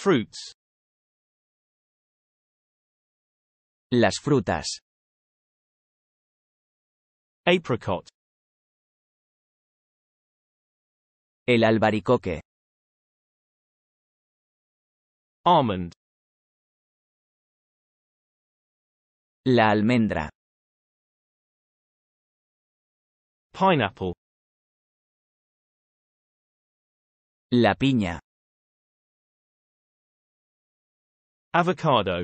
Fruits. Las frutas. Apricot. El albaricoque. Almond. La almendra. Pineapple. La piña. Avocado.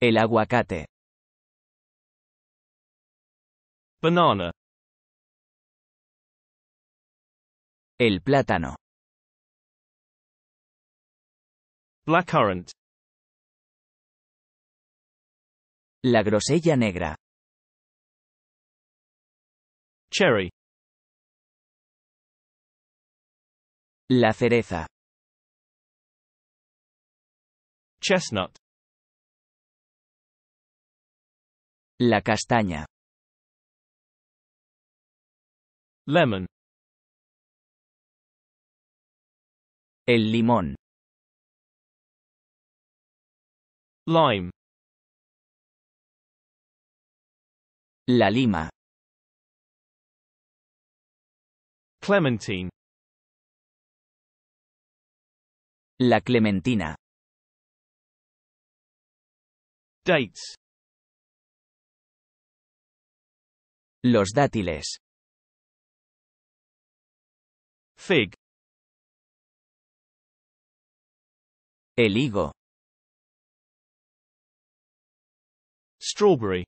El aguacate. Banana. El plátano. Blackcurrant. La grosella negra. Cherry. La cereza. Chestnut. La castaña. Lemon. El limón. Lime. La lima. Clementine. La clementina. Los dátiles. Fig. El higo. Strawberry.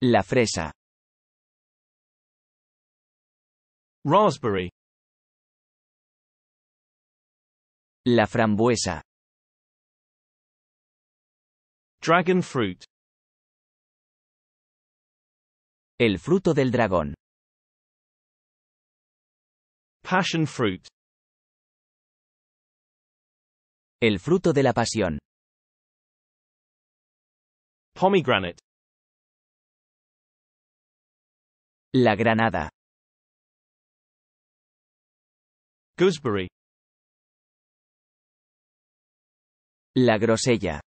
La fresa. Raspberry. La frambuesa. Dragon fruit. El fruto del dragón. Passion fruit. El fruto de la pasión. Pomegranate. La granada. Gooseberry. La grosella.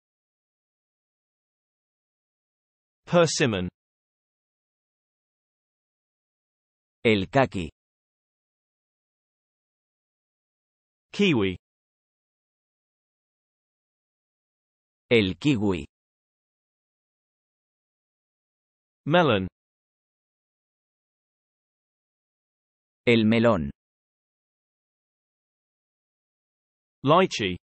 Persimmon El kaki. Kiwi El kiwi. Melon El melón. Lychee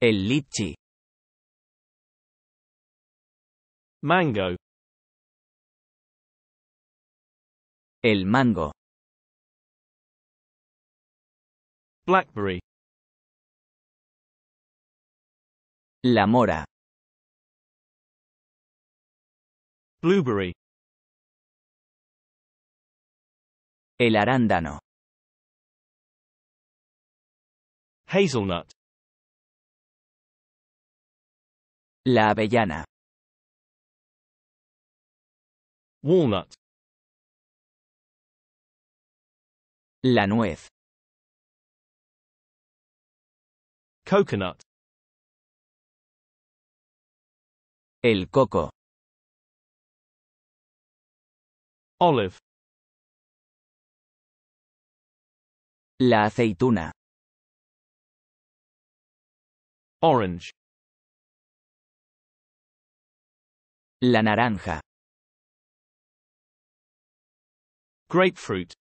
El lichi. Mango. El mango. Blackberry. La mora. Blueberry. El arándano. Hazelnut. La avellana. Walnut. La nuez. Coconut. El coco. Olive. La aceituna. Orange. La naranja. Grapefruit.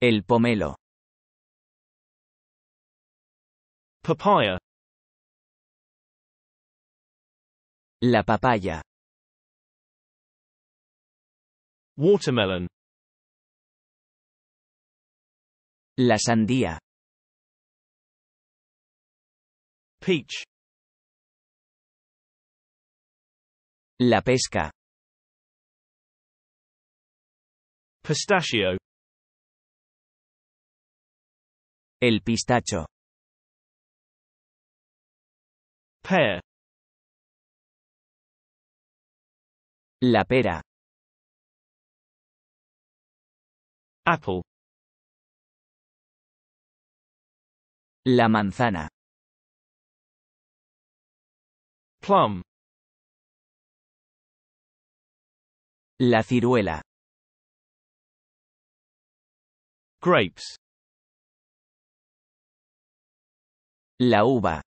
El pomelo. Papaya. La papaya. Watermelon. La sandía. Peach. La pesca. Pistachio El pistacho. Pear La pera. Apple La manzana. Plum La ciruela. Grapes. La uva.